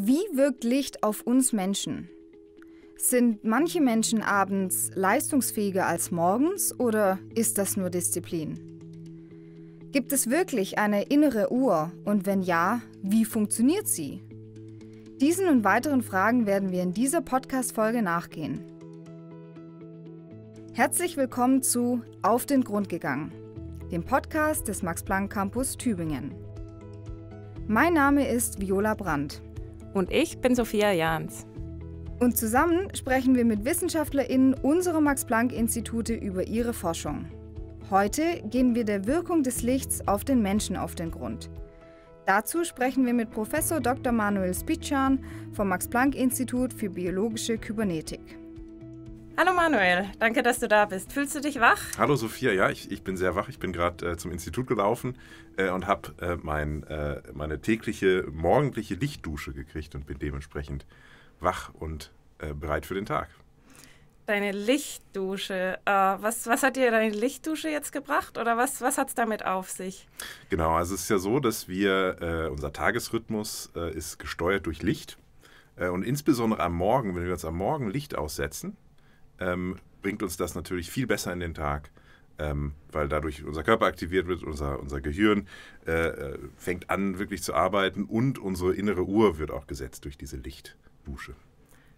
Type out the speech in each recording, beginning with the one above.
Wie wirkt Licht auf uns Menschen? Sind manche Menschen abends leistungsfähiger als morgens oder ist das nur Disziplin? Gibt es wirklich eine innere Uhr und wenn ja, wie funktioniert sie? Diesen und weiteren Fragen werden wir in dieser Podcast-Folge nachgehen. Herzlich willkommen zu Auf den Grund gegangen, dem Podcast des Max-Planck-Campus Tübingen. Mein Name ist Viola Brandt. Und ich bin Sophia Jahns. Und zusammen sprechen wir mit WissenschaftlerInnen unserer Max-Planck-Institute über ihre Forschung. Heute gehen wir der Wirkung des Lichts auf den Menschen auf den Grund. Dazu sprechen wir mit Professor Dr. Manuel Spitschan vom Max-Planck-Institut für biologische Kybernetik. Hallo Manuel, danke, dass du da bist. Fühlst du dich wach? Hallo Sophia, ja, ich, ich bin sehr wach. Ich bin gerade äh, zum Institut gelaufen äh, und habe äh, mein, äh, meine tägliche, morgendliche Lichtdusche gekriegt und bin dementsprechend wach und äh, bereit für den Tag. Deine Lichtdusche. Äh, was, was hat dir deine Lichtdusche jetzt gebracht oder was, was hat es damit auf sich? Genau, also es ist ja so, dass wir, unser Tagesrhythmus ist gesteuert durch Licht. und insbesondere am Morgen, wenn wir uns am Morgen Licht aussetzen, ähm, bringt uns das natürlich viel besser in den Tag, ähm, weil dadurch unser Körper aktiviert wird, unser, unser Gehirn äh, äh, fängt an wirklich zu arbeiten und unsere innere Uhr wird auch gesetzt durch diese Lichtdusche.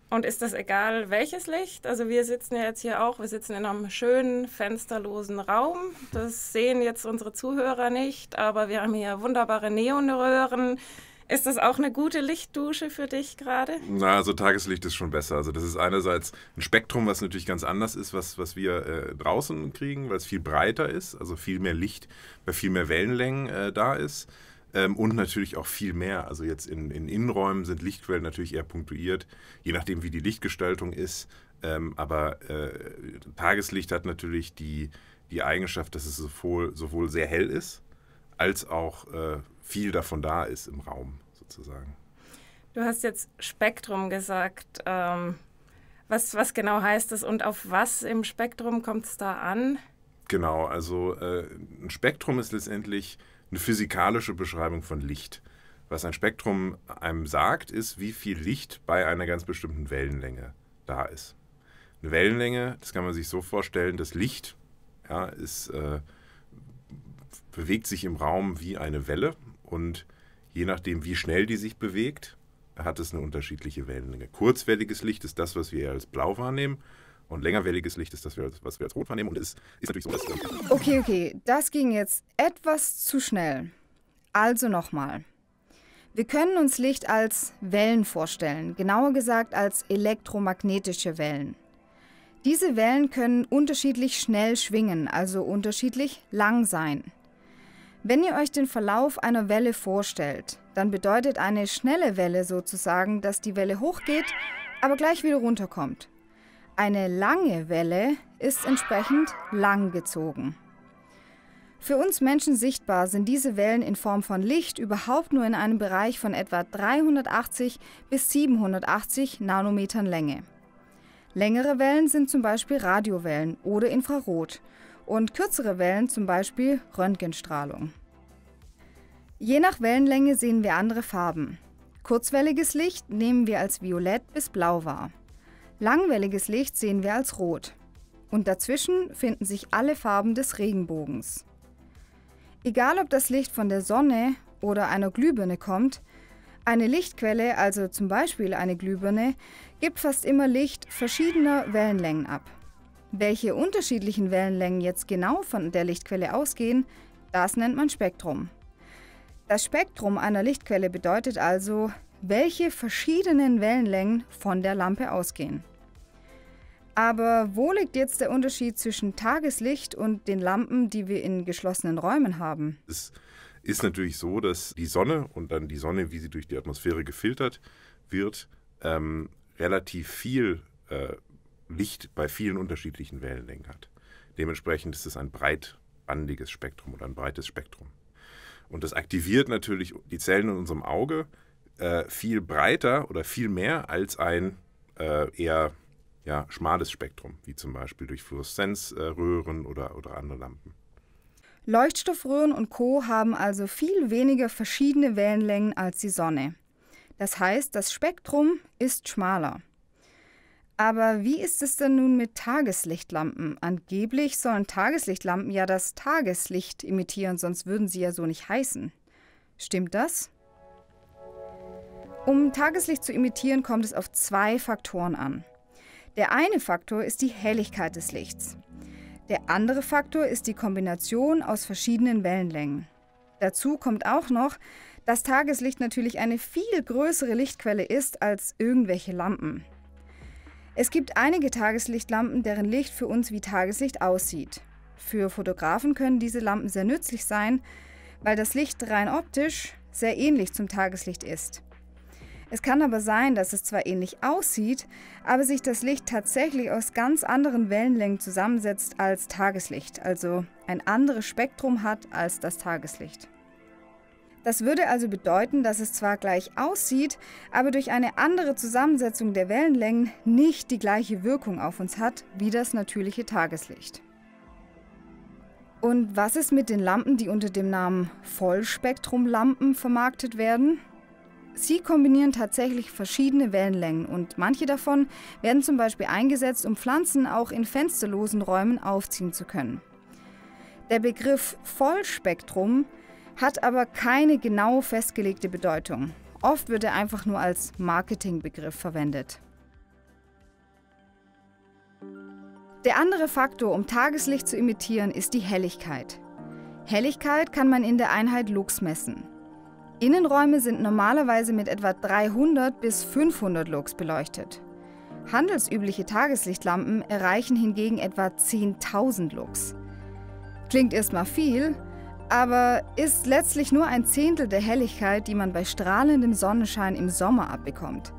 Und ist das egal, welches Licht? Also wir sitzen ja jetzt hier auch, wir sitzen in einem schönen, fensterlosen Raum. Das sehen jetzt unsere Zuhörer nicht, aber wir haben hier wunderbare Neonröhren, ist das auch eine gute Lichtdusche für dich gerade? Na, also Tageslicht ist schon besser. Also das ist einerseits ein Spektrum, was natürlich ganz anders ist, was, was wir äh, draußen kriegen, weil es viel breiter ist, also viel mehr Licht bei viel mehr Wellenlängen äh, da ist. Ähm, und natürlich auch viel mehr. Also jetzt in, in Innenräumen sind Lichtquellen natürlich eher punktuiert, je nachdem wie die Lichtgestaltung ist. Ähm, aber äh, Tageslicht hat natürlich die, die Eigenschaft, dass es sowohl, sowohl sehr hell ist, als auch äh, viel davon da ist im Raum sozusagen. Du hast jetzt Spektrum gesagt. Ähm, was, was genau heißt das und auf was im Spektrum kommt es da an? Genau, also äh, ein Spektrum ist letztendlich eine physikalische Beschreibung von Licht. Was ein Spektrum einem sagt, ist, wie viel Licht bei einer ganz bestimmten Wellenlänge da ist. Eine Wellenlänge, das kann man sich so vorstellen, das Licht ja, ist, äh, bewegt sich im Raum wie eine Welle und je nachdem, wie schnell die sich bewegt, hat es eine unterschiedliche Wellenlänge. Kurzwelliges Licht ist das, was wir als blau wahrnehmen. Und längerwelliges Licht ist das, was wir als rot wahrnehmen. Und es ist natürlich so, dass. Okay, okay, das ging jetzt etwas zu schnell. Also nochmal. Wir können uns Licht als Wellen vorstellen, genauer gesagt als elektromagnetische Wellen. Diese Wellen können unterschiedlich schnell schwingen, also unterschiedlich lang sein. Wenn ihr euch den Verlauf einer Welle vorstellt, dann bedeutet eine schnelle Welle sozusagen, dass die Welle hochgeht, aber gleich wieder runterkommt. Eine lange Welle ist entsprechend langgezogen. Für uns Menschen sichtbar sind diese Wellen in Form von Licht überhaupt nur in einem Bereich von etwa 380 bis 780 Nanometern Länge. Längere Wellen sind zum Beispiel Radiowellen oder Infrarot und kürzere Wellen, zum Beispiel Röntgenstrahlung. Je nach Wellenlänge sehen wir andere Farben. Kurzwelliges Licht nehmen wir als violett bis blau wahr. Langwelliges Licht sehen wir als rot. Und dazwischen finden sich alle Farben des Regenbogens. Egal ob das Licht von der Sonne oder einer Glühbirne kommt, eine Lichtquelle, also zum Beispiel eine Glühbirne, gibt fast immer Licht verschiedener Wellenlängen ab. Welche unterschiedlichen Wellenlängen jetzt genau von der Lichtquelle ausgehen, das nennt man Spektrum. Das Spektrum einer Lichtquelle bedeutet also, welche verschiedenen Wellenlängen von der Lampe ausgehen. Aber wo liegt jetzt der Unterschied zwischen Tageslicht und den Lampen, die wir in geschlossenen Räumen haben? Es ist natürlich so, dass die Sonne und dann die Sonne, wie sie durch die Atmosphäre gefiltert wird, ähm, relativ viel äh, Licht bei vielen unterschiedlichen Wellenlängen hat. Dementsprechend ist es ein breitbandiges Spektrum oder ein breites Spektrum. Und das aktiviert natürlich die Zellen in unserem Auge äh, viel breiter oder viel mehr als ein äh, eher ja, schmales Spektrum, wie zum Beispiel durch Fluoreszenzröhren äh, oder, oder andere Lampen. Leuchtstoffröhren und Co. haben also viel weniger verschiedene Wellenlängen als die Sonne. Das heißt, das Spektrum ist schmaler. Aber wie ist es denn nun mit Tageslichtlampen? Angeblich sollen Tageslichtlampen ja das Tageslicht imitieren, sonst würden sie ja so nicht heißen. Stimmt das? Um Tageslicht zu imitieren, kommt es auf zwei Faktoren an. Der eine Faktor ist die Helligkeit des Lichts. Der andere Faktor ist die Kombination aus verschiedenen Wellenlängen. Dazu kommt auch noch, dass Tageslicht natürlich eine viel größere Lichtquelle ist als irgendwelche Lampen. Es gibt einige Tageslichtlampen, deren Licht für uns wie Tageslicht aussieht. Für Fotografen können diese Lampen sehr nützlich sein, weil das Licht rein optisch sehr ähnlich zum Tageslicht ist. Es kann aber sein, dass es zwar ähnlich aussieht, aber sich das Licht tatsächlich aus ganz anderen Wellenlängen zusammensetzt als Tageslicht, also ein anderes Spektrum hat als das Tageslicht. Das würde also bedeuten, dass es zwar gleich aussieht, aber durch eine andere Zusammensetzung der Wellenlängen nicht die gleiche Wirkung auf uns hat wie das natürliche Tageslicht. Und was ist mit den Lampen, die unter dem Namen Vollspektrumlampen vermarktet werden? Sie kombinieren tatsächlich verschiedene Wellenlängen und manche davon werden zum Beispiel eingesetzt, um Pflanzen auch in fensterlosen Räumen aufziehen zu können. Der Begriff Vollspektrum hat aber keine genau festgelegte Bedeutung. Oft wird er einfach nur als Marketingbegriff verwendet. Der andere Faktor, um Tageslicht zu imitieren, ist die Helligkeit. Helligkeit kann man in der Einheit Lux messen. Innenräume sind normalerweise mit etwa 300 bis 500 Lux beleuchtet. Handelsübliche Tageslichtlampen erreichen hingegen etwa 10.000 Lux. Klingt erstmal viel, aber ist letztlich nur ein Zehntel der Helligkeit, die man bei strahlendem Sonnenschein im Sommer abbekommt.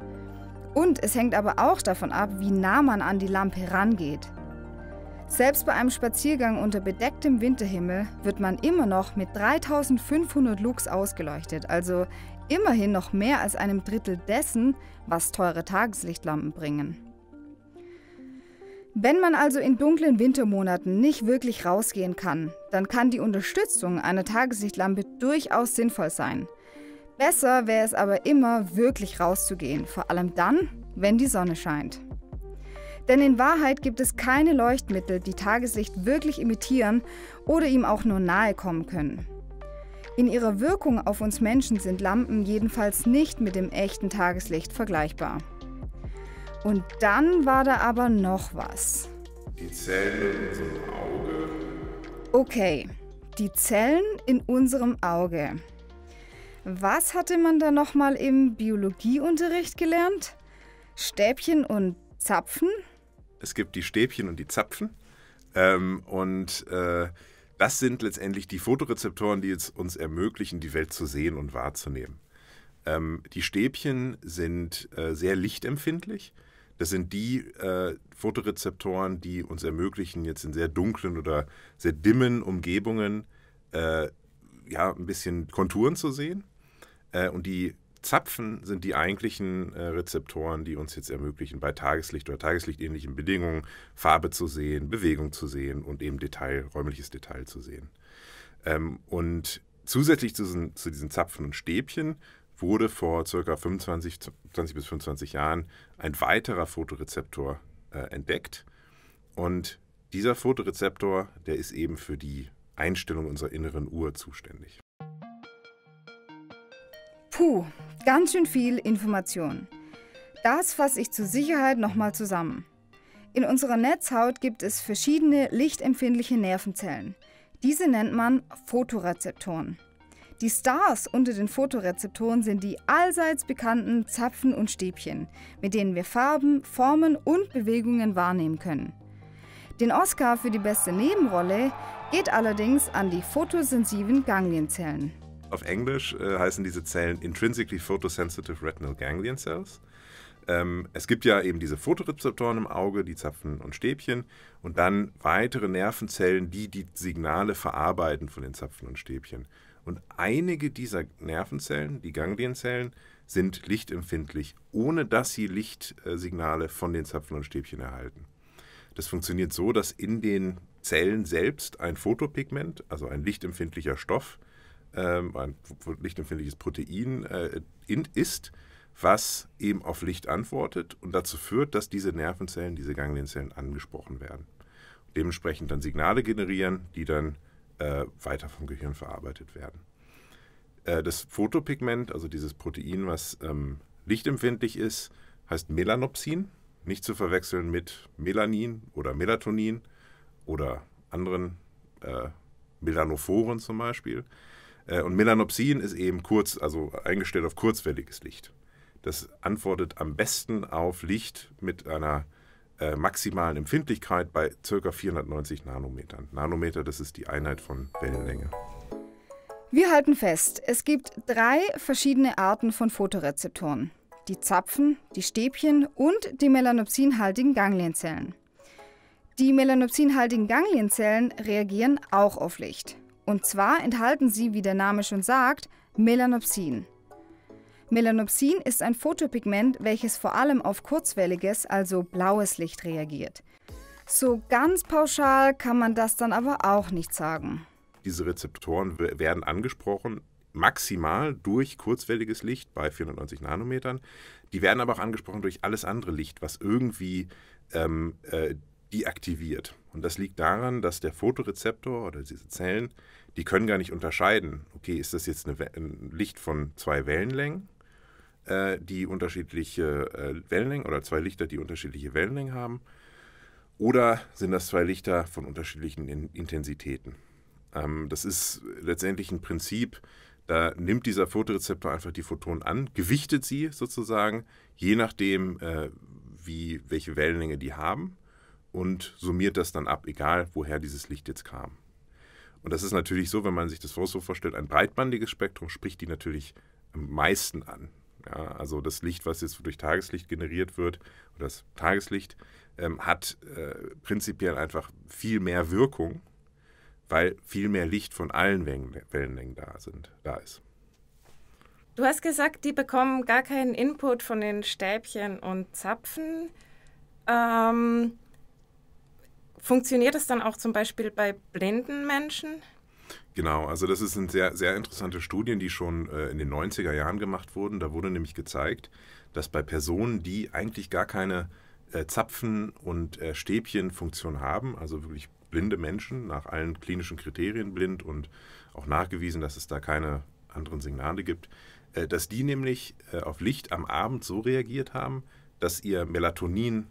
Und es hängt aber auch davon ab, wie nah man an die Lampe rangeht. Selbst bei einem Spaziergang unter bedecktem Winterhimmel wird man immer noch mit 3500 Lux ausgeleuchtet, also immerhin noch mehr als einem Drittel dessen, was teure Tageslichtlampen bringen. Wenn man also in dunklen Wintermonaten nicht wirklich rausgehen kann, dann kann die Unterstützung einer Tageslichtlampe durchaus sinnvoll sein. Besser wäre es aber immer, wirklich rauszugehen, vor allem dann, wenn die Sonne scheint. Denn in Wahrheit gibt es keine Leuchtmittel, die Tageslicht wirklich imitieren oder ihm auch nur nahe kommen können. In ihrer Wirkung auf uns Menschen sind Lampen jedenfalls nicht mit dem echten Tageslicht vergleichbar. Und dann war da aber noch was. Die Zellen in unserem Auge. Okay, die Zellen in unserem Auge. Was hatte man da nochmal im Biologieunterricht gelernt? Stäbchen und Zapfen? Es gibt die Stäbchen und die Zapfen. Ähm, und äh, das sind letztendlich die Fotorezeptoren, die es uns ermöglichen, die Welt zu sehen und wahrzunehmen. Ähm, die Stäbchen sind äh, sehr lichtempfindlich. Das sind die äh, Fotorezeptoren, die uns ermöglichen, jetzt in sehr dunklen oder sehr dimmen Umgebungen äh, ja, ein bisschen Konturen zu sehen. Äh, und die Zapfen sind die eigentlichen äh, Rezeptoren, die uns jetzt ermöglichen, bei Tageslicht oder tageslichtähnlichen Bedingungen Farbe zu sehen, Bewegung zu sehen und eben Detail, räumliches Detail zu sehen. Ähm, und zusätzlich zu zu diesen Zapfen und Stäbchen wurde vor ca. 25, 20 bis 25 Jahren ein weiterer Fotorezeptor äh, entdeckt. Und dieser Fotorezeptor, der ist eben für die Einstellung unserer inneren Uhr zuständig. Puh, ganz schön viel Information. Das fasse ich zur Sicherheit nochmal zusammen. In unserer Netzhaut gibt es verschiedene lichtempfindliche Nervenzellen. Diese nennt man Fotorezeptoren. Die Stars unter den Fotorezeptoren sind die allseits bekannten Zapfen und Stäbchen, mit denen wir Farben, Formen und Bewegungen wahrnehmen können. Den Oscar für die beste Nebenrolle geht allerdings an die photosensiven Ganglienzellen. Auf Englisch äh, heißen diese Zellen intrinsically photosensitive retinal ganglion cells. Ähm, es gibt ja eben diese Fotorezeptoren im Auge, die Zapfen und Stäbchen und dann weitere Nervenzellen, die die Signale verarbeiten von den Zapfen und Stäbchen. Und einige dieser Nervenzellen, die Ganglienzellen, sind lichtempfindlich, ohne dass sie Lichtsignale von den Zapfen und Stäbchen erhalten. Das funktioniert so, dass in den Zellen selbst ein Photopigment, also ein lichtempfindlicher Stoff, ähm, ein lichtempfindliches Protein äh, ist, was eben auf Licht antwortet und dazu führt, dass diese Nervenzellen, diese Ganglienzellen angesprochen werden. Dementsprechend dann Signale generieren, die dann äh, weiter vom Gehirn verarbeitet werden. Äh, das Fotopigment, also dieses Protein, was ähm, lichtempfindlich ist, heißt Melanopsin. Nicht zu verwechseln mit Melanin oder Melatonin oder anderen äh, Melanophoren zum Beispiel. Äh, und Melanopsin ist eben kurz, also eingestellt auf kurzwelliges Licht. Das antwortet am besten auf Licht mit einer äh, maximalen Empfindlichkeit bei ca. 490 Nanometern. Nanometer, das ist die Einheit von Wellenlänge. Wir halten fest, es gibt drei verschiedene Arten von Photorezeptoren. Die Zapfen, die Stäbchen und die melanopsinhaltigen Ganglienzellen. Die melanopsinhaltigen Ganglienzellen reagieren auch auf Licht. Und zwar enthalten sie, wie der Name schon sagt, Melanopsin. Melanopsin ist ein Fotopigment, welches vor allem auf kurzwelliges, also blaues Licht reagiert. So ganz pauschal kann man das dann aber auch nicht sagen. Diese Rezeptoren werden angesprochen maximal durch kurzwelliges Licht bei 490 Nanometern. Die werden aber auch angesprochen durch alles andere Licht, was irgendwie ähm, äh, die Und das liegt daran, dass der Fotorezeptor oder diese Zellen, die können gar nicht unterscheiden, okay, ist das jetzt eine, ein Licht von zwei Wellenlängen äh, die unterschiedliche äh, Wellenlängen oder zwei Lichter, die unterschiedliche Wellenlängen haben? Oder sind das zwei Lichter von unterschiedlichen in Intensitäten? Ähm, das ist letztendlich ein Prinzip, da nimmt dieser Fotorezeptor einfach die Photonen an, gewichtet sie sozusagen, je nachdem, äh, wie, welche Wellenlänge die haben und summiert das dann ab, egal woher dieses Licht jetzt kam. Und das ist natürlich so, wenn man sich das so vorstellt, ein breitbandiges Spektrum spricht die natürlich am meisten an. Ja, also das Licht, was jetzt durch Tageslicht generiert wird, oder das Tageslicht, ähm, hat äh, prinzipiell einfach viel mehr Wirkung, weil viel mehr Licht von allen Wellenlängen da, sind, da ist. Du hast gesagt, die bekommen gar keinen Input von den Stäbchen und Zapfen. Ähm, funktioniert das dann auch zum Beispiel bei blinden Menschen? Genau, also das sind sehr, sehr interessante Studien, die schon äh, in den 90er Jahren gemacht wurden. Da wurde nämlich gezeigt, dass bei Personen, die eigentlich gar keine äh, Zapfen- und äh, Stäbchenfunktion haben, also wirklich blinde Menschen, nach allen klinischen Kriterien blind und auch nachgewiesen, dass es da keine anderen Signale gibt, dass die nämlich auf Licht am Abend so reagiert haben, dass ihr Melatonin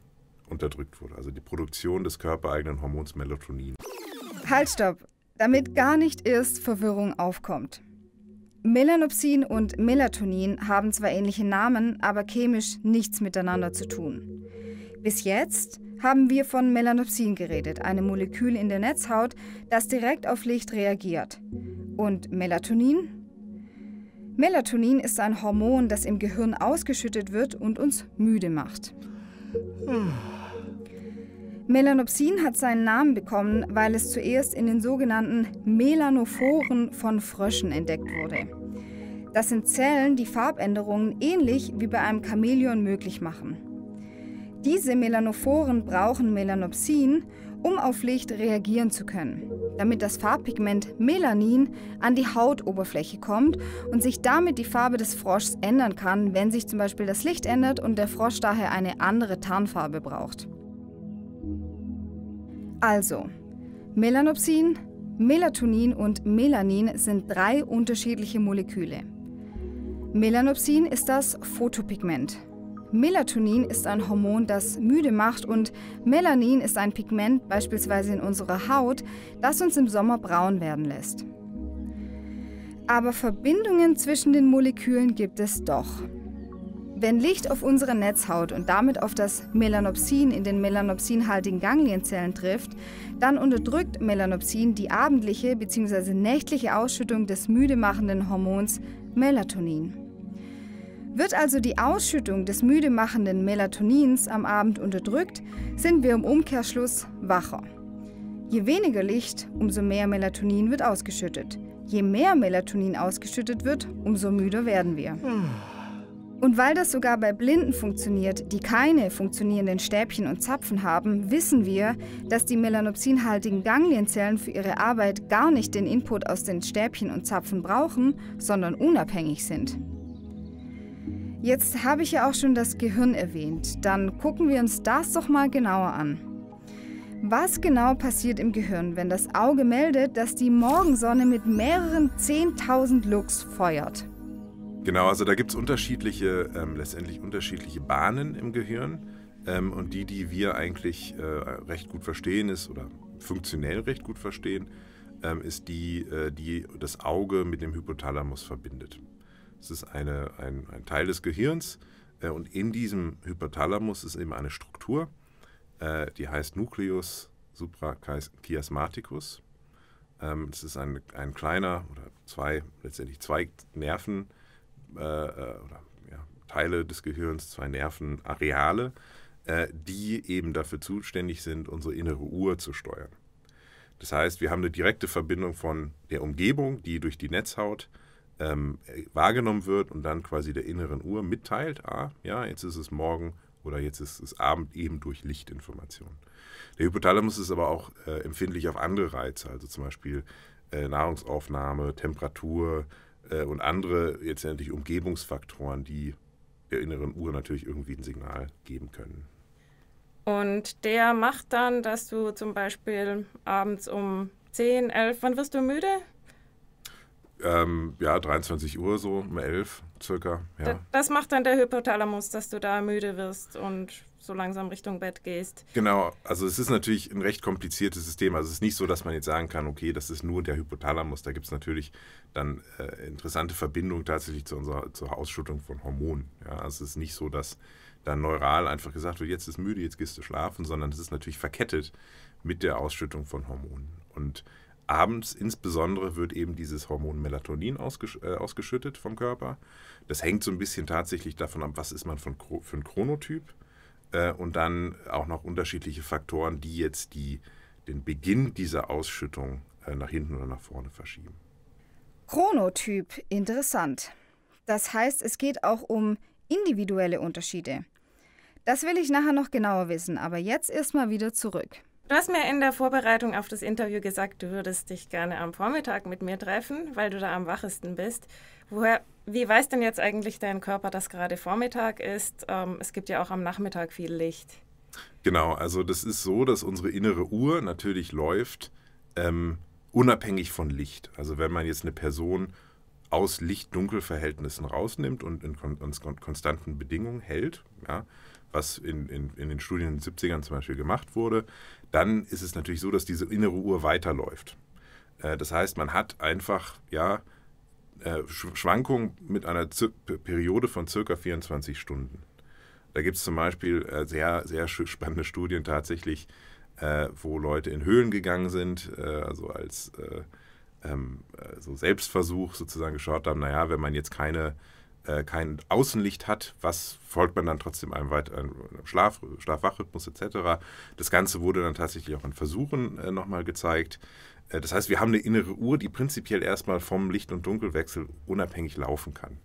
unterdrückt wurde, also die Produktion des körpereigenen Hormons Melatonin. Halt, stopp damit gar nicht erst Verwirrung aufkommt. Melanopsin und Melatonin haben zwar ähnliche Namen, aber chemisch nichts miteinander zu tun. Bis jetzt haben wir von Melanopsin geredet, einem Molekül in der Netzhaut, das direkt auf Licht reagiert. Und Melatonin? Melatonin ist ein Hormon, das im Gehirn ausgeschüttet wird und uns müde macht. Hm. Melanopsin hat seinen Namen bekommen, weil es zuerst in den sogenannten Melanophoren von Fröschen entdeckt wurde. Das sind Zellen, die Farbänderungen ähnlich wie bei einem Chamäleon möglich machen. Diese Melanophoren brauchen Melanopsin, um auf Licht reagieren zu können, damit das Farbpigment Melanin an die Hautoberfläche kommt und sich damit die Farbe des Froschs ändern kann, wenn sich zum Beispiel das Licht ändert und der Frosch daher eine andere Tarnfarbe braucht. Also, Melanopsin, Melatonin und Melanin sind drei unterschiedliche Moleküle. Melanopsin ist das Photopigment. Melatonin ist ein Hormon, das müde macht und Melanin ist ein Pigment beispielsweise in unserer Haut, das uns im Sommer braun werden lässt. Aber Verbindungen zwischen den Molekülen gibt es doch. Wenn Licht auf unsere Netzhaut und damit auf das Melanopsin in den melanopsinhaltigen Ganglienzellen trifft, dann unterdrückt Melanopsin die abendliche bzw. nächtliche Ausschüttung des müde machenden Hormons Melatonin. Wird also die Ausschüttung des müde machenden Melatonins am Abend unterdrückt, sind wir im Umkehrschluss wacher. Je weniger Licht, umso mehr Melatonin wird ausgeschüttet. Je mehr Melatonin ausgeschüttet wird, umso müder werden wir. Hm. Und weil das sogar bei Blinden funktioniert, die keine funktionierenden Stäbchen und Zapfen haben, wissen wir, dass die melanopsinhaltigen Ganglienzellen für ihre Arbeit gar nicht den Input aus den Stäbchen und Zapfen brauchen, sondern unabhängig sind. Jetzt habe ich ja auch schon das Gehirn erwähnt, dann gucken wir uns das doch mal genauer an. Was genau passiert im Gehirn, wenn das Auge meldet, dass die Morgensonne mit mehreren 10.000 Lux feuert? Genau, also da gibt es unterschiedliche, ähm, letztendlich unterschiedliche Bahnen im Gehirn. Ähm, und die, die wir eigentlich äh, recht gut verstehen, ist oder funktionell recht gut verstehen, ähm, ist die, äh, die das Auge mit dem Hypothalamus verbindet. Es ist eine, ein, ein Teil des Gehirns äh, und in diesem Hypothalamus ist eben eine Struktur, äh, die heißt Nucleus suprachiasmaticus. Ähm, ist ein, ein kleiner oder zwei, letztendlich zwei Nerven äh, äh, oder ja, Teile des Gehirns, zwei Nervenareale, äh, die eben dafür zuständig sind, unsere innere Uhr zu steuern. Das heißt, wir haben eine direkte Verbindung von der Umgebung, die durch die Netzhaut ähm, wahrgenommen wird und dann quasi der inneren Uhr mitteilt, ah, ja, jetzt ist es morgen oder jetzt ist es Abend eben durch Lichtinformation. Der Hypothalamus ist aber auch äh, empfindlich auf andere Reize, also zum Beispiel äh, Nahrungsaufnahme, Temperatur, äh, und andere jetzt endlich Umgebungsfaktoren, die der inneren Uhr natürlich irgendwie ein Signal geben können. Und der macht dann, dass du zum Beispiel abends um 10, 11, wann wirst du müde? Ähm, ja, 23 Uhr so, um 11 circa. Ja. Das, macht dann der Hypothalamus, dass du da müde wirst und so langsam Richtung Bett gehst. Genau, also es ist natürlich ein recht kompliziertes System. Also es ist nicht so, dass man jetzt sagen kann, okay, das ist nur der Hypothalamus. Da gibt es natürlich dann äh, interessante Verbindungen tatsächlich zu unserer zur Ausschüttung von Hormonen. Ja, also es ist nicht so, dass dann neural einfach gesagt wird, jetzt ist müde, jetzt gehst du schlafen, sondern es ist natürlich verkettet mit der Ausschüttung von Hormonen. Und abends insbesondere wird eben dieses Hormon Melatonin ausgesch äh, ausgeschüttet vom Körper. Das hängt so ein bisschen tatsächlich davon ab, was ist man von, für ein Chronotyp. Äh, und dann auch noch unterschiedliche Faktoren, die jetzt die, den Beginn dieser Ausschüttung äh, nach hinten oder nach vorne verschieben. Chronotyp, interessant. Das heißt, es geht auch um individuelle Unterschiede. Das will ich nachher noch genauer wissen, aber jetzt erstmal wieder zurück. Du hast mir in der Vorbereitung auf das Interview gesagt, du würdest dich gerne am Vormittag mit mir treffen, weil du da am wachesten bist. Woher, wie weiß denn jetzt eigentlich dein Körper, dass gerade Vormittag ist? Ähm, es gibt ja auch am Nachmittag viel Licht. Genau, also das ist so, dass unsere innere Uhr natürlich läuft, ähm, unabhängig von Licht. Also wenn man jetzt eine Person aus Licht-Dunkel-Verhältnissen rausnimmt und in kon konstanten Bedingungen hält, ja, was in, in, in den Studien in den 70ern zum Beispiel gemacht wurde, dann ist es natürlich so, dass diese innere Uhr weiterläuft. Äh, das heißt, man hat einfach ja, äh, Schwankungen mit einer Periode von circa 24 Stunden. Da gibt es zum Beispiel äh, sehr, sehr spannende Studien tatsächlich, wo Leute in Höhlen gegangen sind, also als ähm, so Selbstversuch sozusagen geschaut haben, naja, wenn man jetzt keine äh, kein Außenlicht hat, was folgt man dann trotzdem einem weit Schlaf, Schlafwachrhythmus etc. Das Ganze wurde dann tatsächlich auch in Versuchen äh, nochmal gezeigt. Äh, das heißt, wir haben eine innere Uhr, die prinzipiell erstmal vom Licht- und Dunkelwechsel unabhängig laufen kann.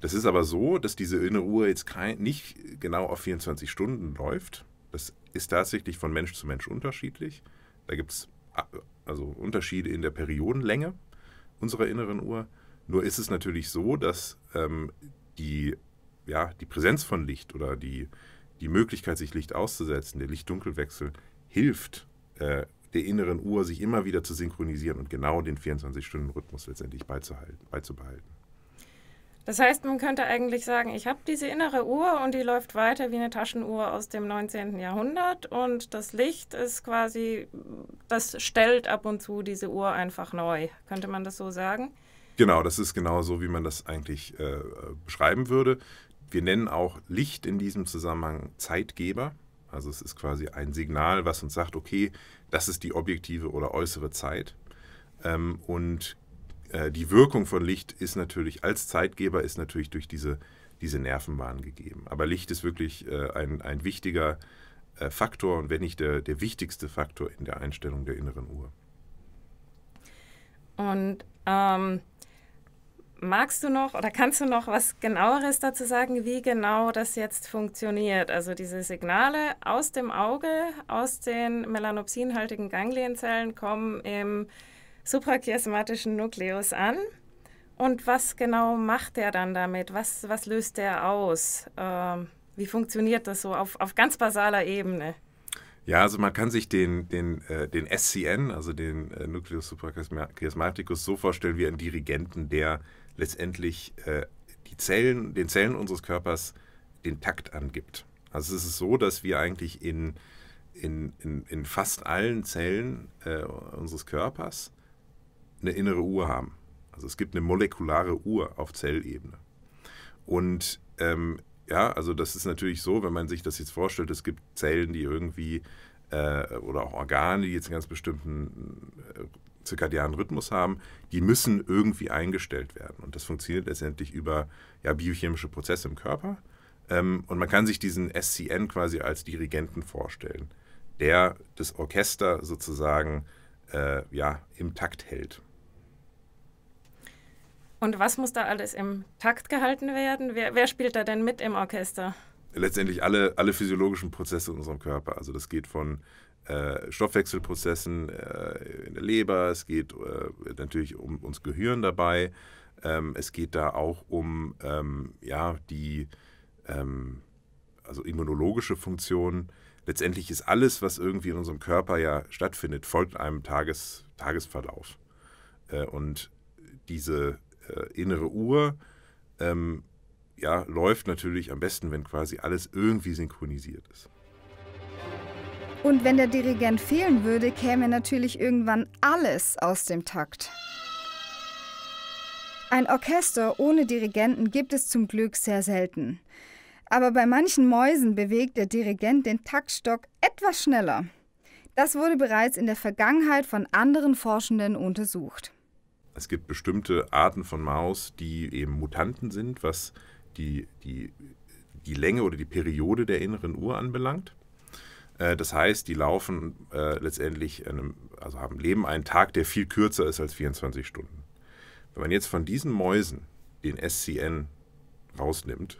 Das ist aber so, dass diese innere Uhr jetzt kein, nicht genau auf 24 Stunden läuft. Das ist tatsächlich von Mensch zu Mensch unterschiedlich. Da gibt es äh, also Unterschiede in der Periodenlänge unserer inneren Uhr. Nur ist es natürlich so, dass ähm, die, ja, die Präsenz von Licht oder die, die Möglichkeit, sich Licht auszusetzen, der licht dunkelwechsel hilft äh, der inneren Uhr, sich immer wieder zu synchronisieren und genau den 24-Stunden-Rhythmus letztendlich beizuhalten, beizubehalten. Das heißt, man könnte eigentlich sagen, ich habe diese innere Uhr und die läuft weiter wie eine Taschenuhr aus dem 19. Jahrhundert und das Licht ist quasi, das stellt ab und zu diese Uhr einfach neu. Könnte man das so sagen? Genau, das ist genau so, wie man das eigentlich äh, beschreiben würde. Wir nennen auch Licht in diesem Zusammenhang Zeitgeber. Also es ist quasi ein Signal, was uns sagt, okay, das ist die objektive oder äußere Zeit. Ähm, und äh, die Wirkung von Licht ist natürlich als Zeitgeber ist natürlich durch diese, diese Nervenbahn gegeben. Aber Licht ist wirklich äh, ein, ein wichtiger äh, Faktor und wenn nicht der, der wichtigste Faktor in der Einstellung der inneren Uhr. Und ähm, Magst du noch oder kannst du noch was genaueres dazu sagen, wie genau das jetzt funktioniert? Also diese Signale aus dem Auge, aus den melanopsinhaltigen Ganglienzellen kommen im suprachiasmatischen Nukleus an. Und was genau macht der dann damit? Was, was löst der aus? Ähm, wie funktioniert das so auf, auf ganz basaler Ebene? Ja, also man kann sich den, den, äh, den SCN, also den äh, Nucleus suprachiasmaticus, so vorstellen wie einen Dirigenten, der letztendlich äh, die Zellen, den Zellen unseres Körpers den Takt angibt. Also es ist so, dass wir eigentlich in, in, in, in fast allen Zellen äh, unseres Körpers eine innere Uhr haben. Also es gibt eine molekulare Uhr auf Zellebene. Und ähm, ja, also das ist natürlich so, wenn man sich das jetzt vorstellt, es gibt Zellen, die irgendwie äh, oder auch Organe, die jetzt einen ganz bestimmten äh, zirkadianen Rhythmus haben, die müssen irgendwie eingestellt werden. Und das funktioniert letztendlich über ja, biochemische Prozesse im Körper. Ähm, und man kann sich diesen SCN quasi als Dirigenten vorstellen, der das Orchester sozusagen äh, ja, im Takt hält. Und was muss da alles im Takt gehalten werden? Wer, wer, spielt da denn mit im Orchester? Letztendlich alle, alle physiologischen Prozesse in unserem Körper. Also das geht von äh, Stoffwechselprozessen äh, in der Leber, es geht äh, natürlich um uns Gehirn dabei, ähm, es geht da auch um ähm, ja, die ähm, also immunologische Funktion. Letztendlich ist alles, was irgendwie in unserem Körper ja stattfindet, folgt einem Tages, Tagesverlauf. Äh, und diese äh, innere Uhr ähm, ja, läuft natürlich am besten, wenn quasi alles irgendwie synchronisiert ist. Und wenn der Dirigent fehlen würde, käme natürlich irgendwann alles aus dem Takt. Ein Orchester ohne Dirigenten gibt es zum Glück sehr selten. Aber bei manchen Mäusen bewegt der Dirigent den Taktstock etwas schneller. Das wurde bereits in der Vergangenheit von anderen Forschenden untersucht. Es gibt bestimmte Arten von Maus, die eben Mutanten sind, was die, die, die Länge oder die Periode der inneren Uhr anbelangt. Äh, das heißt, die laufen äh, letztendlich, äh, einem, also haben Leben einen Tag, der viel kürzer ist als 24 Stunden. Wenn man jetzt von diesen Mäusen den SCN rausnimmt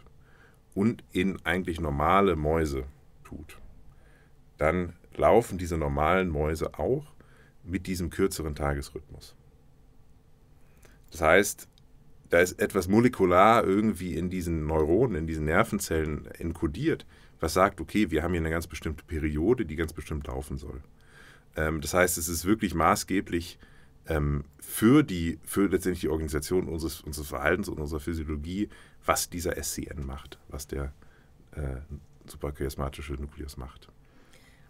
und in eigentlich normale Mäuse tut, dann laufen diese normalen Mäuse auch mit diesem kürzeren Tagesrhythmus. Das heißt, da ist etwas molekular irgendwie in diesen Neuronen, in diesen Nervenzellen enkodiert, was sagt, okay, wir haben hier eine ganz bestimmte Periode, die ganz bestimmt laufen soll. Ähm, das heißt, es ist wirklich maßgeblich ähm, für, die, für letztendlich die Organisation unseres, unseres Verhaltens und unserer Physiologie, was dieser SCN macht, was der äh, suprachiasmatische Nukleus macht.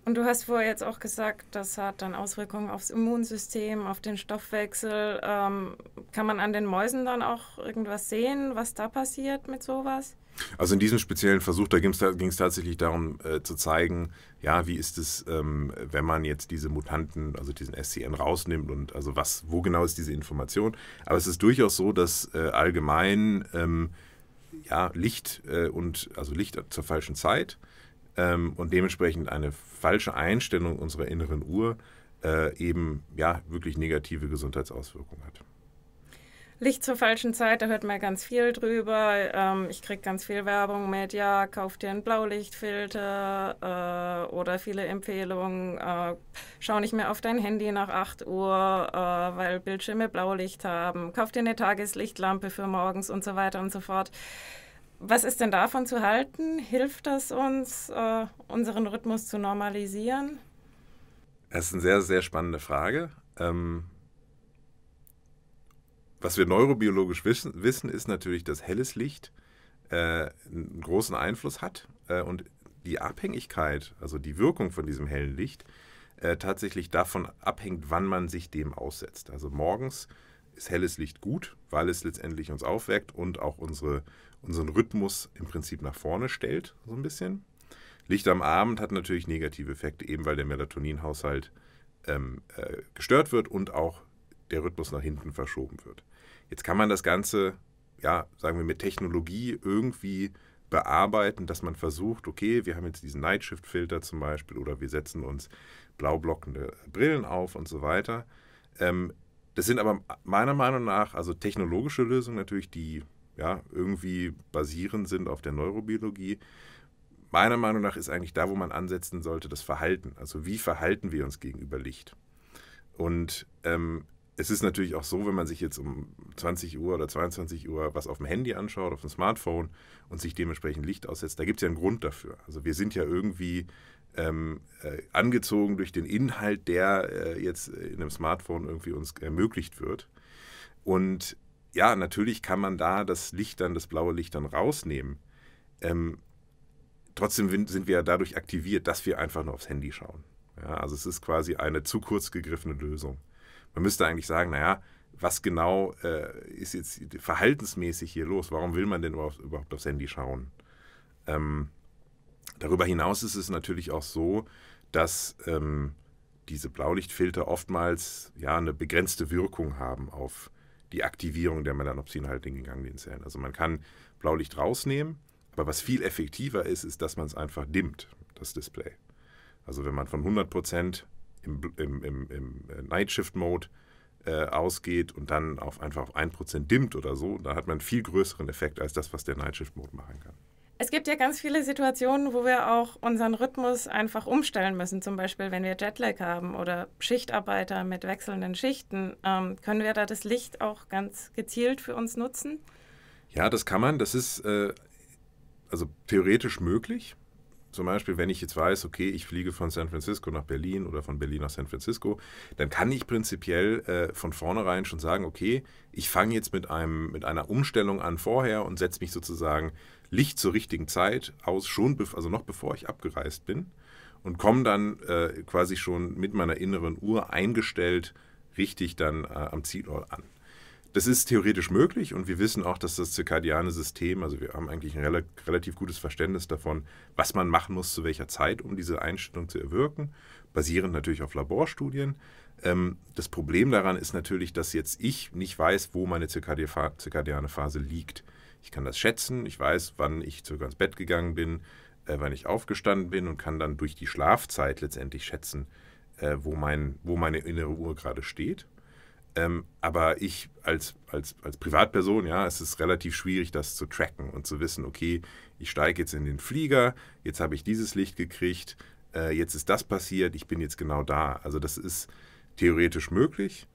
Und du hast vorher jetzt auch gesagt, das hat dann Auswirkungen aufs Immunsystem, auf den Stoffwechsel. Ähm, kann man an den Mäusen dann auch irgendwas sehen, was da passiert mit sowas? Also in diesem speziellen Versuch, da ging es tatsächlich darum äh, zu zeigen, ja, wie ist es, ähm, wenn man jetzt diese Mutanten, also diesen SCN rausnimmt und also was, wo genau ist diese Information. Aber es ist durchaus so, dass äh, allgemein ähm, ja, Licht äh, und also Licht zur falschen Zeit ähm, und dementsprechend eine falsche Einstellung unserer inneren Uhr äh, eben ja wirklich negative Gesundheitsauswirkungen hat. Licht zur falschen Zeit, da hört man ganz viel drüber. Ähm, ich kriege ganz viel Werbung mit, ja, kauf dir einen Blaulichtfilter äh, oder viele Empfehlungen, äh, schau nicht mehr auf dein Handy nach 8 Uhr, äh, weil Bildschirme Blaulicht haben, kauf dir eine Tageslichtlampe für morgens und so weiter und so fort. Was ist denn davon zu halten? Hilft das uns, äh, unseren Rhythmus zu normalisieren? Das ist eine sehr, sehr spannende Frage. Ähm was wir neurobiologisch wissen, wissen ist natürlich, dass helles Licht äh, einen großen Einfluss hat äh, und die Abhängigkeit, also die Wirkung von diesem hellen Licht, äh, tatsächlich davon abhängt, wann man sich dem aussetzt. Also morgens ist helles Licht gut, weil es letztendlich uns aufweckt und auch unsere, unseren Rhythmus im Prinzip nach vorne stellt, so ein bisschen. Licht am Abend hat natürlich negative Effekte, eben weil der Melatoninhaushalt ähm, äh, gestört wird und auch der Rhythmus nach hinten verschoben wird. Jetzt kann man das Ganze, ja, sagen wir mit Technologie irgendwie bearbeiten, dass man versucht, okay, wir haben jetzt diesen Nightshift-Filter zum Beispiel oder wir setzen uns blaublockende Brillen auf und so weiter. Ähm, das sind aber meiner Meinung nach also technologische Lösungen natürlich, die ja, irgendwie basierend sind auf der Neurobiologie. Meiner Meinung nach ist eigentlich da, wo man ansetzen sollte, das Verhalten. Also wie verhalten wir uns gegenüber Licht? Und ähm, es ist natürlich auch so, wenn man sich jetzt um 20 Uhr oder 22 Uhr was auf dem Handy anschaut, auf dem Smartphone und sich dementsprechend Licht aussetzt, da gibt es ja einen Grund dafür. Also wir sind ja irgendwie ähm, äh, angezogen durch den Inhalt, der äh, jetzt in einem Smartphone irgendwie uns ermöglicht wird. Und ja, natürlich kann man da das Licht dann, das blaue Licht dann rausnehmen. Ähm, trotzdem sind wir ja dadurch aktiviert, dass wir einfach nur aufs Handy schauen. Ja, also es ist quasi eine zu kurz gegriffene Lösung. Man müsste eigentlich sagen, naja, was genau äh, ist jetzt verhaltensmäßig hier los? Warum will man denn überhaupt, überhaupt aufs Handy schauen? Ähm, darüber hinaus ist es natürlich auch so, dass ähm, diese Blaulichtfilter oftmals ja eine begrenzte Wirkung haben auf die Aktivierung der melanopsinhaltigen Ganglienzellen. Also man kann Blaulicht rausnehmen, aber was viel effektiver ist, ist, dass man es einfach dimmt, das Display. Also wenn man von 100% im, im, im, äh, Nightshift-Mode äh, ausgeht und dann auf einfach auf 1% dimmt oder so, da hat man einen viel größeren Effekt als das, was der Nightshift-Mode machen kann. Es gibt ja ganz viele Situationen, wo wir auch unseren Rhythmus einfach umstellen müssen. Zum Beispiel, wenn wir Jetlag haben oder Schichtarbeiter mit wechselnden Schichten, ähm, können wir da das Licht auch ganz gezielt für uns nutzen? Ja, das kann man. Das ist äh, also theoretisch möglich. Zum Beispiel, wenn ich jetzt weiß, okay, ich fliege von San Francisco nach Berlin oder von Berlin nach San Francisco, dann kann ich prinzipiell äh, von vornherein schon sagen, okay, ich fange jetzt mit, einem, mit einer Umstellung an vorher und setze mich sozusagen Licht zur richtigen Zeit aus, schon also noch bevor ich abgereist bin und komme dann äh, quasi schon mit meiner inneren Uhr eingestellt richtig dann äh, am Zielort an. Das ist theoretisch möglich und wir wissen auch, dass das zirkadiane System, also wir haben eigentlich ein relativ gutes Verständnis davon, was man machen muss, zu welcher Zeit, um diese Einstellung zu erwirken, basierend natürlich auf Laborstudien. Ähm, das Problem daran ist natürlich, dass jetzt ich nicht weiß, wo meine zirkadiane Phase liegt. Ich kann das schätzen, ich weiß, wann ich circa ins Bett gegangen bin, äh, wann ich aufgestanden bin und kann dann durch die Schlafzeit letztendlich schätzen, äh, wo, mein, wo meine innere Uhr gerade steht. Ähm, aber ich als, als, als Privatperson, ja, es ist relativ schwierig, das zu tracken und zu wissen, okay, ich steige jetzt in den Flieger, jetzt habe ich dieses Licht gekriegt, äh, jetzt ist das passiert, ich bin jetzt genau da. Also das ist theoretisch möglich,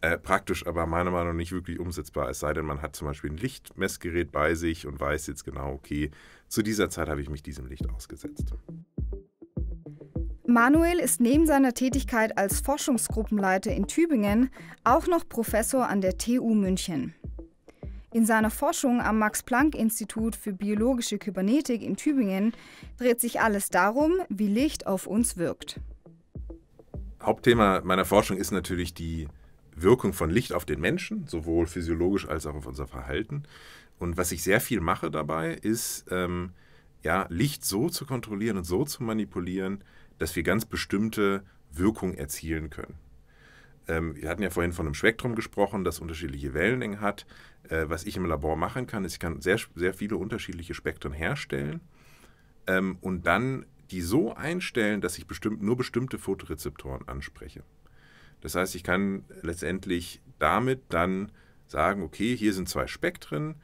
äh, praktisch aber meiner Meinung nach nicht wirklich umsetzbar, es sei denn, man hat zum Beispiel ein Lichtmessgerät bei sich und weiß jetzt genau, okay, zu dieser Zeit habe ich mich diesem Licht ausgesetzt. Manuel ist neben seiner Tätigkeit als Forschungsgruppenleiter in Tübingen auch noch Professor an der TU München. In seiner Forschung am Max-Planck-Institut für biologische Kybernetik in Tübingen dreht sich alles darum, wie Licht auf uns wirkt. Hauptthema meiner Forschung ist natürlich die Wirkung von Licht auf den Menschen, sowohl physiologisch als auch auf unser Verhalten. Und was ich sehr viel mache dabei, ist ähm, ja, Licht so zu kontrollieren und so zu manipulieren, dass wir ganz bestimmte Wirkung erzielen können. Ähm, wir hatten ja vorhin von einem Spektrum gesprochen, das unterschiedliche Wellenlängen hat. Äh, was ich im Labor machen kann, ist, ich kann sehr, sehr viele unterschiedliche Spektren herstellen ähm, und dann die so einstellen, dass ich bestimmt, nur bestimmte Fotorezeptoren anspreche. Das heißt, ich kann letztendlich damit dann sagen, okay, hier sind zwei Spektren,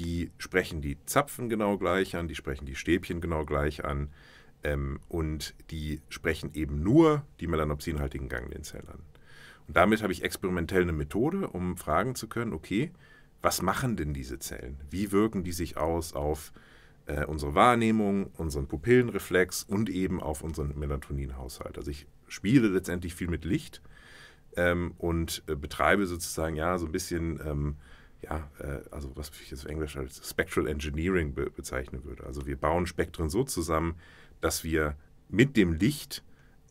die sprechen die Zapfen genau gleich an, die sprechen die Stäbchen genau gleich an. Ähm, und die sprechen eben nur die melanopsinhaltigen Ganglienzellen an. Und damit habe ich experimentell eine Methode, um fragen zu können, okay, was machen denn diese Zellen? Wie wirken die sich aus auf äh, unsere Wahrnehmung, unseren Pupillenreflex und eben auf unseren Melatoninhaushalt? Also ich spiele letztendlich viel mit Licht ähm, und äh, betreibe sozusagen ja so ein bisschen, ähm, ja, äh, also was ich jetzt auf Englisch als Spectral Engineering be bezeichnen würde. Also wir bauen Spektren so zusammen, dass wir mit dem Licht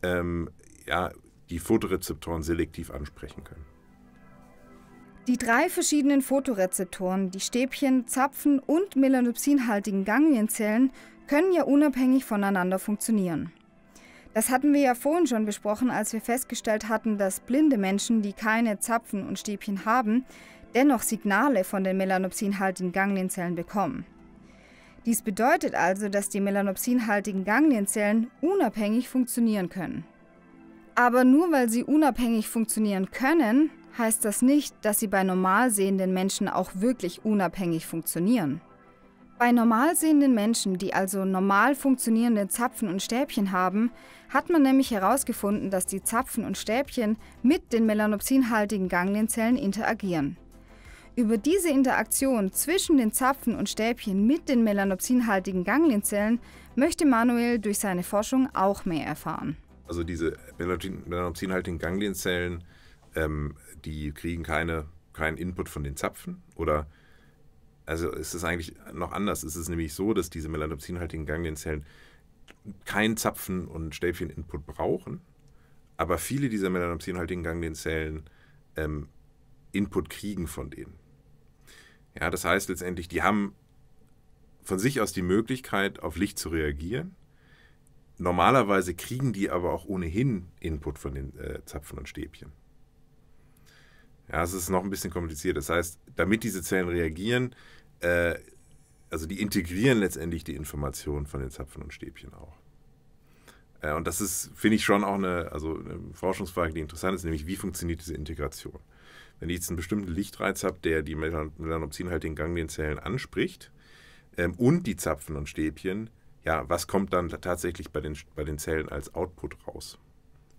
ähm, ja, die Fotorezeptoren selektiv ansprechen können. Die drei verschiedenen Fotorezeptoren, die Stäbchen, Zapfen und melanopsinhaltigen Ganglienzellen, können ja unabhängig voneinander funktionieren. Das hatten wir ja vorhin schon besprochen, als wir festgestellt hatten, dass blinde Menschen, die keine Zapfen und Stäbchen haben, dennoch Signale von den melanopsinhaltigen Ganglienzellen bekommen. Dies bedeutet also, dass die melanopsinhaltigen Ganglienzellen unabhängig funktionieren können. Aber nur weil sie unabhängig funktionieren können, heißt das nicht, dass sie bei normal sehenden Menschen auch wirklich unabhängig funktionieren. Bei normal sehenden Menschen, die also normal funktionierende Zapfen und Stäbchen haben, hat man nämlich herausgefunden, dass die Zapfen und Stäbchen mit den melanopsinhaltigen Ganglienzellen interagieren. Über diese Interaktion zwischen den Zapfen und Stäbchen mit den melanopsinhaltigen Ganglienzellen möchte Manuel durch seine Forschung auch mehr erfahren. Also diese melanopsinhaltigen Ganglienzellen, ähm, die kriegen keine, keinen Input von den Zapfen oder also ist es eigentlich noch anders. Es ist nämlich so, dass diese melanopsinhaltigen Ganglienzellen keinen Zapfen- und Stäbchen-Input brauchen, aber viele dieser melanopsinhaltigen Ganglienzellen ähm, Input kriegen von denen. Ja, das heißt letztendlich, die haben von sich aus die Möglichkeit, auf Licht zu reagieren. Normalerweise kriegen die aber auch ohnehin Input von den äh, Zapfen und Stäbchen. Ja, es ist noch ein bisschen kompliziert. Das heißt, damit diese Zellen reagieren, äh, also die integrieren letztendlich die Informationen von den Zapfen und Stäbchen auch. Äh, und das ist, finde ich, schon auch eine, also eine Forschungsfrage, die interessant ist, nämlich wie funktioniert diese Integration? Wenn ich jetzt einen bestimmten Lichtreiz habe, der die halt den Gang den Zellen anspricht ähm, und die Zapfen und Stäbchen, ja, was kommt dann tatsächlich bei den, bei den Zellen als Output raus?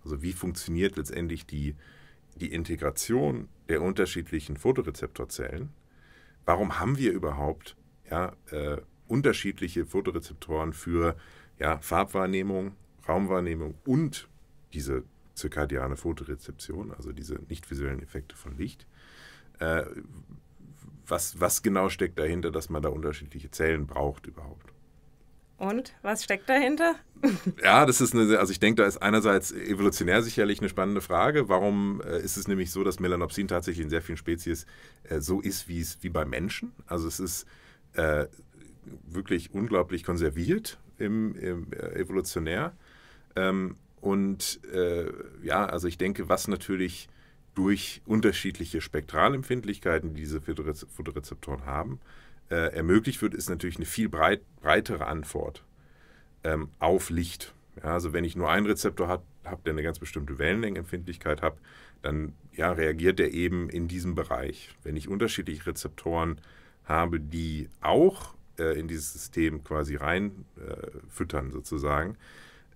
Also wie funktioniert letztendlich die, die Integration der unterschiedlichen Photorezeptorzellen? Warum haben wir überhaupt ja, äh, unterschiedliche Photorezeptoren für ja, Farbwahrnehmung, Raumwahrnehmung und diese zirkadiane Fotorezeption, also diese nicht visuellen Effekte von Licht. Äh, was, was genau steckt dahinter, dass man da unterschiedliche Zellen braucht überhaupt? Und was steckt dahinter? ja, das ist eine, also ich denke, da ist einerseits evolutionär sicherlich eine spannende Frage. Warum äh, ist es nämlich so, dass Melanopsin tatsächlich in sehr vielen Spezies äh, so ist, wie es wie bei Menschen? Also es ist äh, wirklich unglaublich konserviert im, im äh, evolutionär. Ähm, und äh, ja, also ich denke, was natürlich durch unterschiedliche Spektralempfindlichkeiten, die diese Fotorezeptoren haben, äh, ermöglicht wird, ist natürlich eine viel breit, breitere Antwort ähm, auf Licht. Ja, also wenn ich nur einen Rezeptor habe, hab, der eine ganz bestimmte Wellenlängenempfindlichkeit hat, dann ja, reagiert der eben in diesem Bereich. Wenn ich unterschiedliche Rezeptoren habe, die auch äh, in dieses System quasi reinfüttern äh, sozusagen,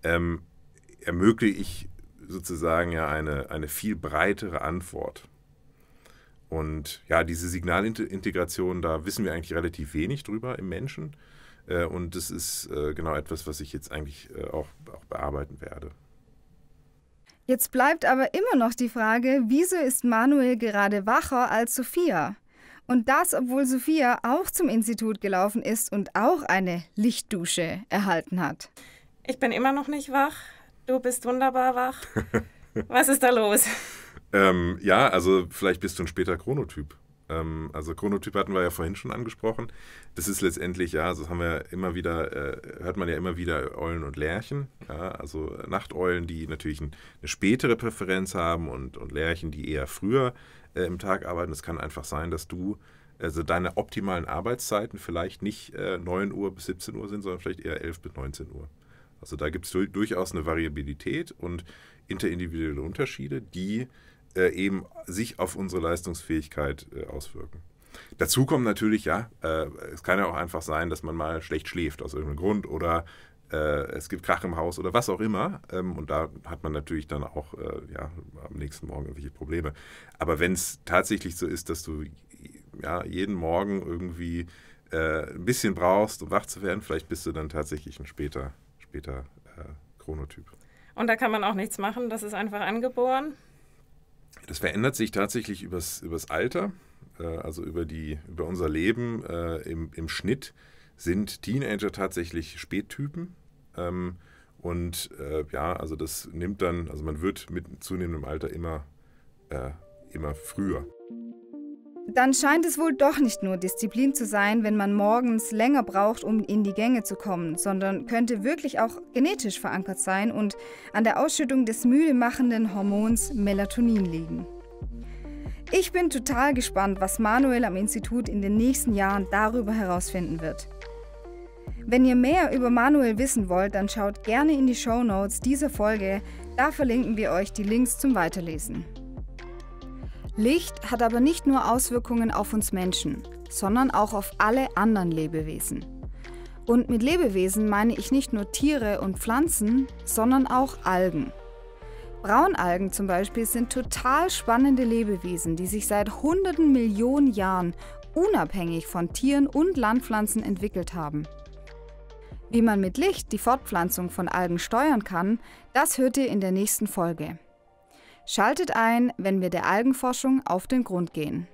ähm, ermögliche ich sozusagen ja eine, eine viel breitere Antwort. Und ja, diese Signalintegration, da wissen wir eigentlich relativ wenig drüber im Menschen. Äh, und das ist äh, genau etwas, was ich jetzt eigentlich äh, auch, auch bearbeiten werde. Jetzt bleibt aber immer noch die Frage, wieso ist Manuel gerade wacher als Sophia? Und das, obwohl Sophia auch zum Institut gelaufen ist und auch eine Lichtdusche erhalten hat. Ich bin immer noch nicht wach. Du bist wunderbar wach. Was ist da los? ähm, ja, also vielleicht bist du ein später Chronotyp. Ähm, also Chronotyp hatten wir ja vorhin schon angesprochen. Das ist letztendlich, ja, das haben wir immer wieder, äh, hört man ja immer wieder Eulen und Lärchen. Ja, also Nachteulen, die natürlich ein, eine spätere Präferenz haben und, und Lerchen, die eher früher äh, im Tag arbeiten. Es kann einfach sein, dass du also deine optimalen Arbeitszeiten vielleicht nicht äh, 9 Uhr bis 17 Uhr sind, sondern vielleicht eher 11 bis 19 Uhr. Also da gibt es du durchaus eine Variabilität und interindividuelle Unterschiede, die äh, eben sich auf unsere Leistungsfähigkeit äh, auswirken. Dazu kommt natürlich, ja, äh, es kann ja auch einfach sein, dass man mal schlecht schläft aus irgendeinem Grund oder äh, es gibt Krach im Haus oder was auch immer. Ähm, und da hat man natürlich dann auch äh, ja, am nächsten Morgen irgendwelche Probleme. Aber wenn es tatsächlich so ist, dass du ja, jeden Morgen irgendwie äh, ein bisschen brauchst, um wach zu werden, vielleicht bist du dann tatsächlich ein später später äh, Chronotyp. Und da kann man auch nichts machen, das ist einfach angeboren? Das verändert sich tatsächlich übers, übers Alter, äh, also über, die, über unser Leben. Äh, im, Im Schnitt sind Teenager tatsächlich Spättypen. Ähm, und ja, also das nimmt dann, also man wird mit zunehmendem Alter immer, immer früher. Dann scheint es wohl doch nicht nur Disziplin zu sein, wenn man morgens länger braucht, um in die Gänge zu kommen, sondern könnte wirklich auch genetisch verankert sein und an der Ausschüttung des müdemachenden Hormons Melatonin liegen. Ich bin total gespannt, was Manuel am Institut in den nächsten Jahren darüber herausfinden wird. Wenn ihr mehr über Manuel wissen wollt, dann schaut gerne in die Show Notes dieser Folge, da verlinken wir euch die Links zum Weiterlesen. Licht hat aber nicht nur Auswirkungen auf uns Menschen, sondern auch auf alle anderen Lebewesen. Und mit Lebewesen meine ich nicht nur Tiere und Pflanzen, sondern auch Algen. Braunalgen zum Beispiel sind total spannende Lebewesen, die sich seit hunderten Millionen Jahren unabhängig von Tieren und Landpflanzen entwickelt haben. Wie man mit Licht die Fortpflanzung von Algen steuern kann, das hört ihr in der nächsten Folge. Schaltet ein, wenn wir der Algenforschung auf den Grund gehen.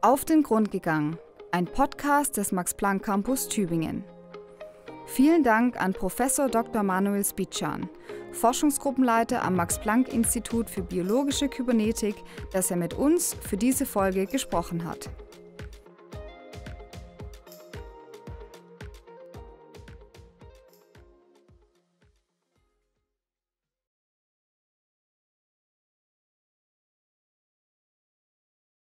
Auf den Grund gegangen, ein Podcast des Max Planck Campus Tübingen. Vielen Dank an Professor Dr. Manuel Spitschan, Forschungsgruppenleiter am Max Planck Institut für biologische Kybernetik, dass er mit uns für diese Folge gesprochen hat.